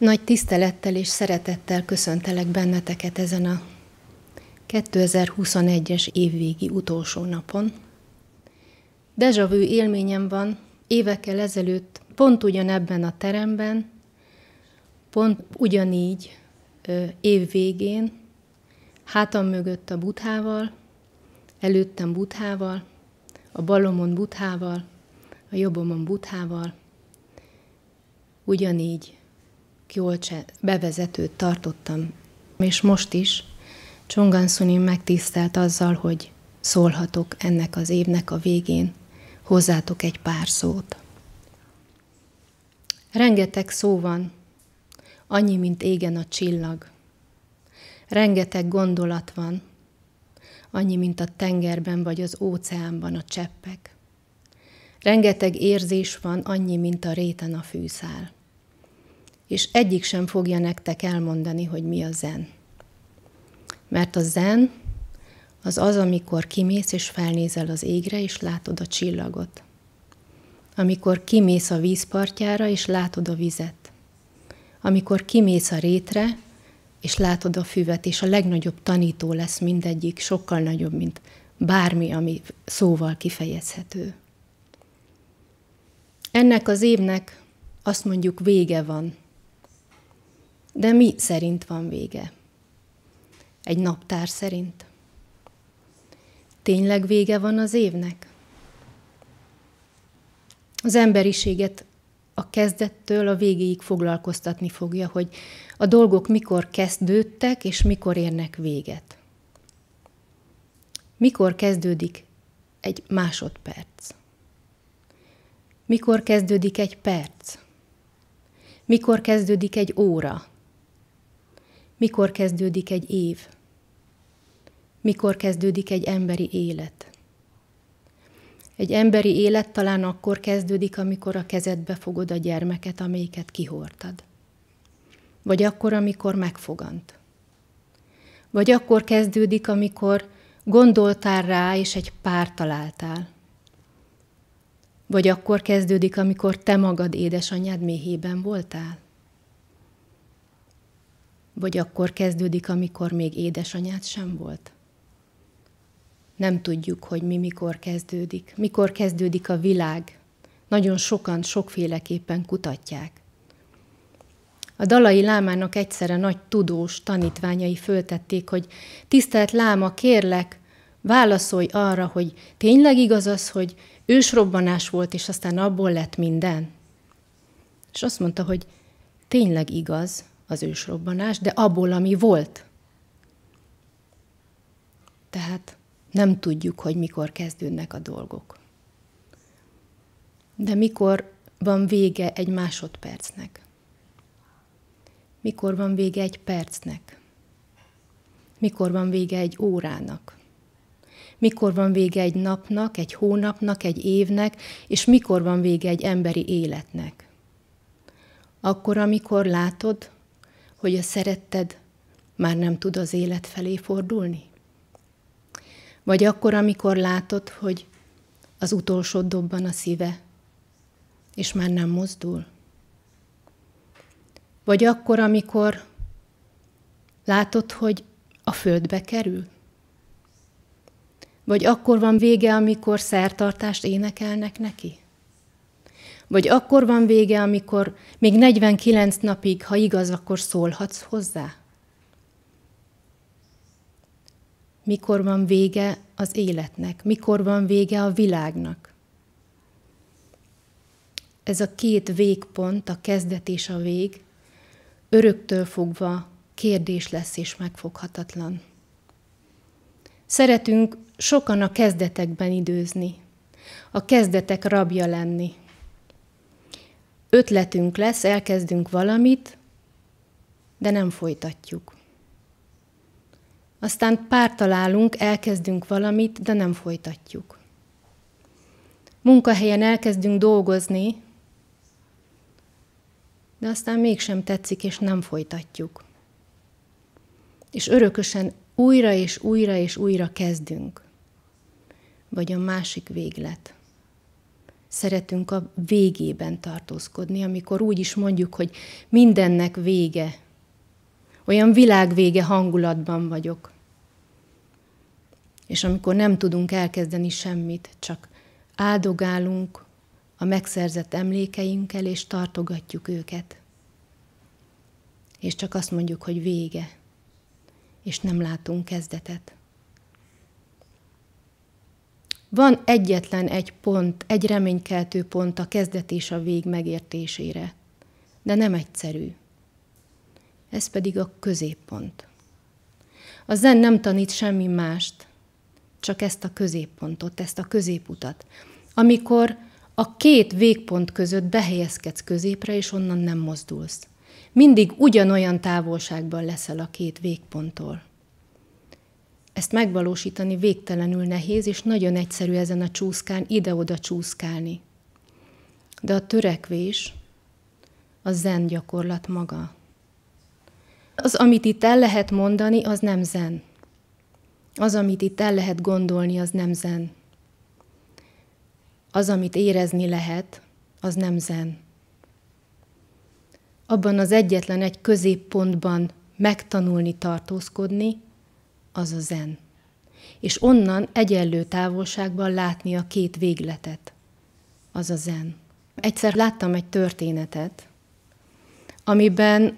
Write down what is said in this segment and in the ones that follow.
Nagy tisztelettel és szeretettel köszöntelek benneteket ezen a 2021-es évvégi utolsó napon. Dejavű élményem van, évekkel ezelőtt pont ugyanebben a teremben, pont ugyanígy év végén, hátam mögött a buthával, előttem buthával, a balomon buthával, a jobbomon buthával, ugyanígy jól bevezetőt tartottam, és most is Csonganszunim megtisztelt azzal, hogy szólhatok ennek az évnek a végén hozzátok egy pár szót. Rengeteg szó van, annyi, mint égen a csillag. Rengeteg gondolat van, annyi, mint a tengerben vagy az óceánban a cseppek. Rengeteg érzés van, annyi, mint a réten a fűszál és egyik sem fogja nektek elmondani, hogy mi a zen. Mert a zen az az, amikor kimész és felnézel az égre, és látod a csillagot. Amikor kimész a vízpartjára, és látod a vizet. Amikor kimész a rétre, és látod a füvet, és a legnagyobb tanító lesz mindegyik, sokkal nagyobb, mint bármi, ami szóval kifejezhető. Ennek az évnek azt mondjuk vége van. De mi szerint van vége? Egy naptár szerint? Tényleg vége van az évnek? Az emberiséget a kezdettől a végéig foglalkoztatni fogja, hogy a dolgok mikor kezdődtek és mikor érnek véget. Mikor kezdődik egy másodperc? Mikor kezdődik egy perc? Mikor kezdődik egy óra? Mikor kezdődik egy év? Mikor kezdődik egy emberi élet? Egy emberi élet talán akkor kezdődik, amikor a kezedbe fogod a gyermeket, amelyiket kihortad. Vagy akkor, amikor megfogant. Vagy akkor kezdődik, amikor gondoltál rá, és egy pár találtál. Vagy akkor kezdődik, amikor te magad édesanyád méhében voltál. Vagy akkor kezdődik, amikor még édesanyád sem volt? Nem tudjuk, hogy mi mikor kezdődik. Mikor kezdődik a világ? Nagyon sokan sokféleképpen kutatják. A dalai lámának egyszerre nagy tudós tanítványai föltették, hogy tisztelt láma, kérlek, válaszolj arra, hogy tényleg igaz az, hogy ősrobbanás volt, és aztán abból lett minden? És azt mondta, hogy tényleg igaz, az ősrobbanás, de abból, ami volt. Tehát nem tudjuk, hogy mikor kezdődnek a dolgok. De mikor van vége egy másodpercnek? Mikor van vége egy percnek? Mikor van vége egy órának? Mikor van vége egy napnak, egy hónapnak, egy évnek, és mikor van vége egy emberi életnek? Akkor, amikor látod, hogy a szeretted már nem tud az élet felé fordulni? Vagy akkor, amikor látod, hogy az utolsó dobban a szíve, és már nem mozdul? Vagy akkor, amikor látod, hogy a földbe kerül? Vagy akkor van vége, amikor szertartást énekelnek neki? Vagy akkor van vége, amikor még 49 napig, ha igaz, akkor szólhatsz hozzá? Mikor van vége az életnek? Mikor van vége a világnak? Ez a két végpont, a kezdet és a vég, öröktől fogva kérdés lesz és megfoghatatlan. Szeretünk sokan a kezdetekben időzni, a kezdetek rabja lenni ötletünk lesz, elkezdünk valamit, de nem folytatjuk. Aztán pár találunk, elkezdünk valamit, de nem folytatjuk. Munkahelyen elkezdünk dolgozni, de aztán mégsem tetszik, és nem folytatjuk. És örökösen újra és újra és újra kezdünk. Vagy a másik véglet szeretünk a végében tartózkodni, amikor úgy is mondjuk, hogy mindennek vége. Olyan világvége hangulatban vagyok. És amikor nem tudunk elkezdeni semmit, csak áldogálunk a megszerzett emlékeinkkel, és tartogatjuk őket. És csak azt mondjuk, hogy vége, és nem látunk kezdetet. Van egyetlen egy pont, egy reménykeltő pont a kezdet és a vég megértésére, de nem egyszerű. Ez pedig a középpont. A zen nem tanít semmi mást, csak ezt a középpontot, ezt a középutat. Amikor a két végpont között behelyezkedsz középre, és onnan nem mozdulsz. Mindig ugyanolyan távolságban leszel a két végponttól. Ezt megvalósítani végtelenül nehéz, és nagyon egyszerű ezen a csúszkán ide-oda csúszkálni. De a törekvés, a zen gyakorlat maga. Az, amit itt el lehet mondani, az nem zen. Az, amit itt el lehet gondolni, az nem zen. Az, amit érezni lehet, az nem zen. Abban az egyetlen egy középpontban megtanulni tartózkodni, az a zen. És onnan egyenlő távolságban látni a két végletet, az a zen. Egyszer láttam egy történetet, amiben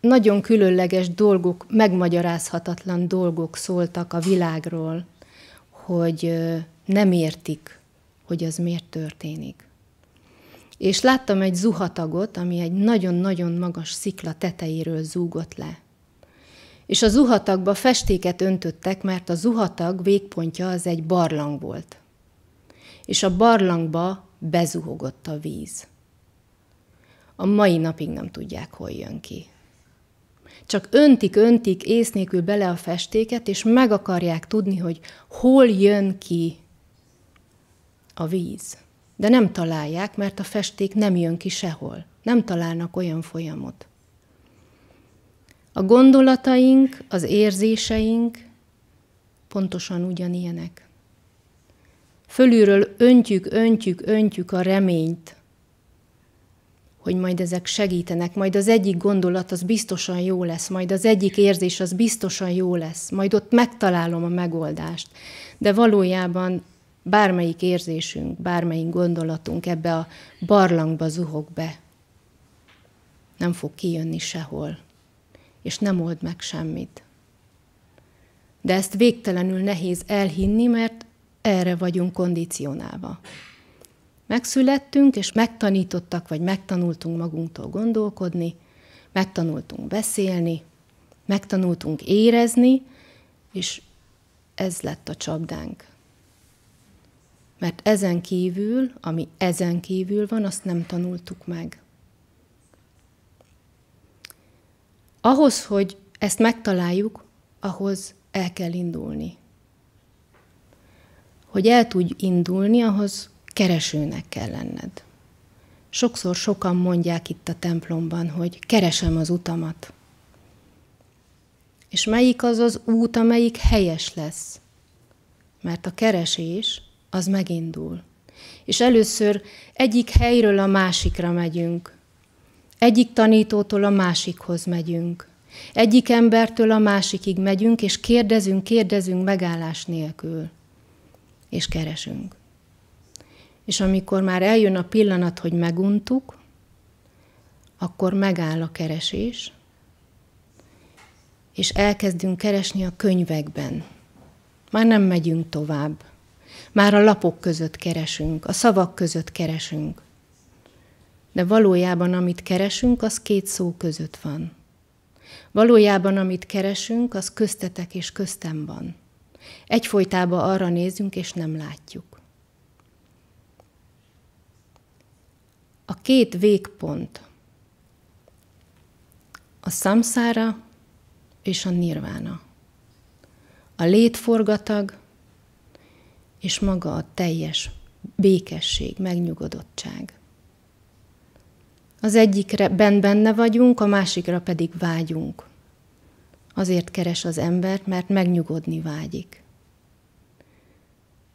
nagyon különleges dolgok, megmagyarázhatatlan dolgok szóltak a világról, hogy nem értik, hogy az miért történik. És láttam egy zuhatagot, ami egy nagyon-nagyon magas szikla tetejéről zúgott le és a zuhatagba festéket öntöttek, mert a zuhatag végpontja az egy barlang volt. És a barlangba bezuhogott a víz. A mai napig nem tudják, hol jön ki. Csak öntik, öntik ész nélkül bele a festéket, és meg akarják tudni, hogy hol jön ki a víz. De nem találják, mert a festék nem jön ki sehol. Nem találnak olyan folyamot. A gondolataink, az érzéseink pontosan ugyanilyenek. Fölülről öntjük, öntjük, öntjük a reményt, hogy majd ezek segítenek, majd az egyik gondolat az biztosan jó lesz, majd az egyik érzés az biztosan jó lesz, majd ott megtalálom a megoldást. De valójában bármelyik érzésünk, bármelyik gondolatunk ebbe a barlangba zuhog be. Nem fog kijönni sehol és nem old meg semmit. De ezt végtelenül nehéz elhinni, mert erre vagyunk kondicionálva. Megszülettünk, és megtanítottak, vagy megtanultunk magunktól gondolkodni, megtanultunk beszélni, megtanultunk érezni, és ez lett a csapdánk. Mert ezen kívül, ami ezen kívül van, azt nem tanultuk meg. Ahhoz, hogy ezt megtaláljuk, ahhoz el kell indulni. Hogy el tudj indulni, ahhoz keresőnek kell lenned. Sokszor sokan mondják itt a templomban, hogy keresem az utamat. És melyik az az út, amelyik helyes lesz? Mert a keresés az megindul. És először egyik helyről a másikra megyünk, egyik tanítótól a másikhoz megyünk. Egyik embertől a másikig megyünk, és kérdezünk, kérdezünk megállás nélkül. És keresünk. És amikor már eljön a pillanat, hogy meguntuk, akkor megáll a keresés, és elkezdünk keresni a könyvekben. Már nem megyünk tovább. Már a lapok között keresünk, a szavak között keresünk de valójában amit keresünk, az két szó között van. Valójában amit keresünk, az köztetek és köztem van. Egyfolytában arra nézünk, és nem látjuk. A két végpont, a szamszára és a nirvána. A létforgatag és maga a teljes békesség, megnyugodottság. Az egyikre benne vagyunk, a másikra pedig vágyunk. Azért keres az ember, mert megnyugodni vágyik.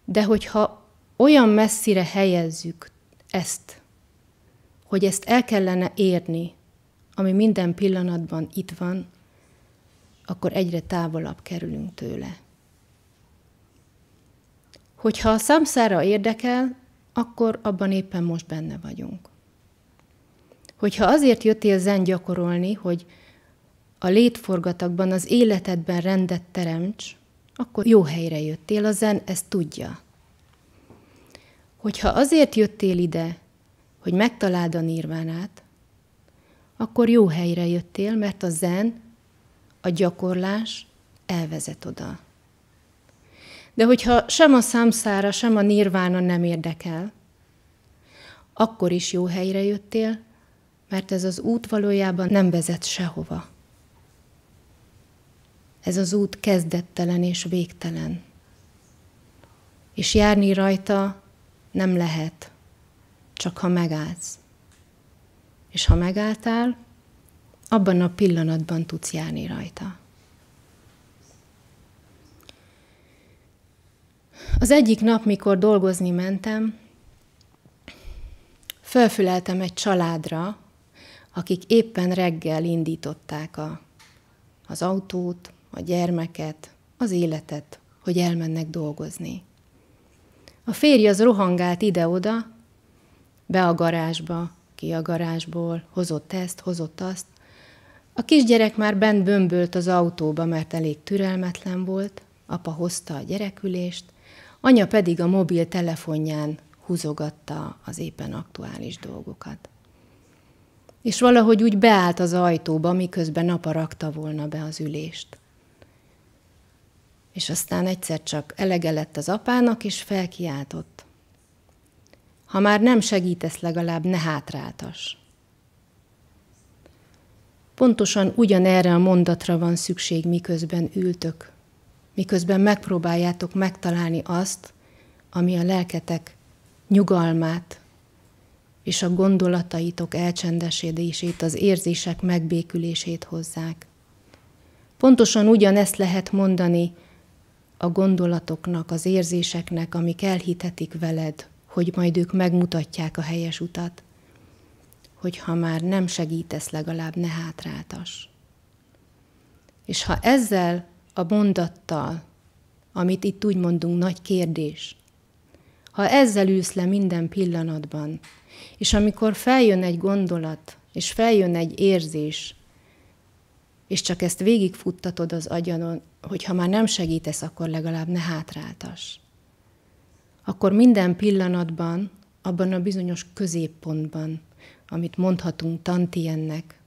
De hogyha olyan messzire helyezzük ezt, hogy ezt el kellene érni, ami minden pillanatban itt van, akkor egyre távolabb kerülünk tőle. Hogyha a szamszára érdekel, akkor abban éppen most benne vagyunk. Hogyha azért jöttél zen gyakorolni, hogy a létforgatakban, az életedben rendet teremts, akkor jó helyre jöttél, a zen ezt tudja. Hogyha azért jöttél ide, hogy megtaláld a nirvánát, akkor jó helyre jöttél, mert a zen, a gyakorlás elvezet oda. De hogyha sem a számszára, sem a nirvána nem érdekel, akkor is jó helyre jöttél, mert ez az út valójában nem vezet sehova. Ez az út kezdettelen és végtelen. És járni rajta nem lehet, csak ha megállsz. És ha megálltál, abban a pillanatban tudsz járni rajta. Az egyik nap, mikor dolgozni mentem, felfüleltem egy családra, akik éppen reggel indították a, az autót, a gyermeket, az életet, hogy elmennek dolgozni. A férj az rohangált ide-oda, be a garázsba, ki a garázsból, hozott ezt, hozott azt. A kisgyerek már bent bömbölt az autóba, mert elég türelmetlen volt, apa hozta a gyerekülést, anya pedig a mobiltelefonján húzogatta az éppen aktuális dolgokat. És valahogy úgy beállt az ajtóba, miközben napa rakta volna be az ülést. És aztán egyszer csak elege lett az apának, és felkiáltott. Ha már nem segítesz, legalább ne hátráltas. Pontosan ugyanerre a mondatra van szükség, miközben ültök, miközben megpróbáljátok megtalálni azt, ami a lelketek nyugalmát, és a gondolataitok elcsendesedését, az érzések megbékülését hozzák. Pontosan ugyanezt lehet mondani a gondolatoknak, az érzéseknek, amik elhitetik veled, hogy majd ők megmutatják a helyes utat, hogy ha már nem segítesz, legalább ne hátráltas. És ha ezzel a mondattal, amit itt úgy mondunk, nagy kérdés, ha ezzel ülsz le minden pillanatban, és amikor feljön egy gondolat, és feljön egy érzés, és csak ezt végigfuttatod az agyanon, hogy ha már nem segítesz, akkor legalább ne hátráltas. Akkor minden pillanatban, abban a bizonyos középpontban, amit mondhatunk Tantiennek,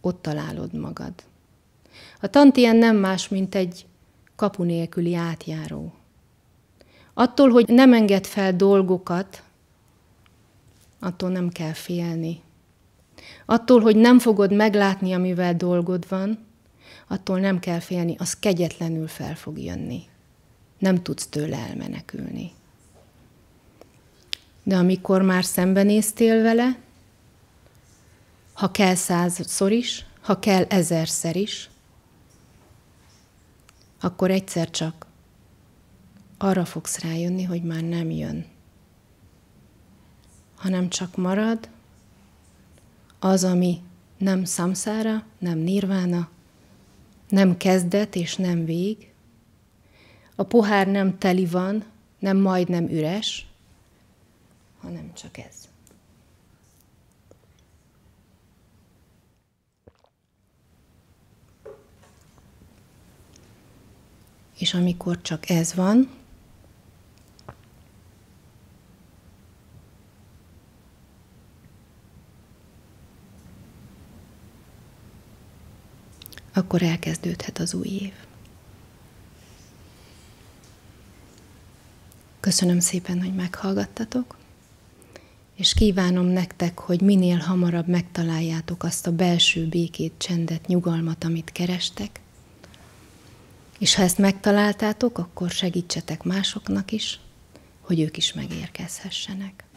ott találod magad. A Tantien nem más, mint egy kapu nélküli átjáró, Attól, hogy nem enged fel dolgokat, attól nem kell félni. Attól, hogy nem fogod meglátni, amivel dolgod van, attól nem kell félni, az kegyetlenül fel fog jönni. Nem tudsz tőle elmenekülni. De amikor már szembenéztél vele, ha kell százszor is, ha kell ezerszer is, akkor egyszer csak arra fogsz rájönni, hogy már nem jön, hanem csak marad az, ami nem szamszára, nem nirvána, nem kezdet és nem vég, a pohár nem teli van, nem majdnem üres, hanem csak ez. És amikor csak ez van, akkor elkezdődhet az új év. Köszönöm szépen, hogy meghallgattatok, és kívánom nektek, hogy minél hamarabb megtaláljátok azt a belső békét, csendet, nyugalmat, amit kerestek, és ha ezt megtaláltátok, akkor segítsetek másoknak is, hogy ők is megérkezhessenek.